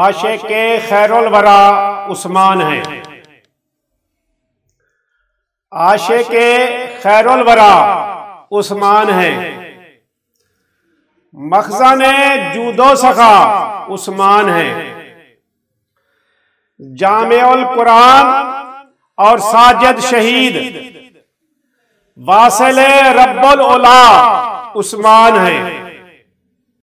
आशे के वरा उस्मान है आशे के वरा उस्मान है मखजा ने जूदो सखा उस्मान है जामल कुरान और साजद शहीद वासल रब्बल उला उस्मान है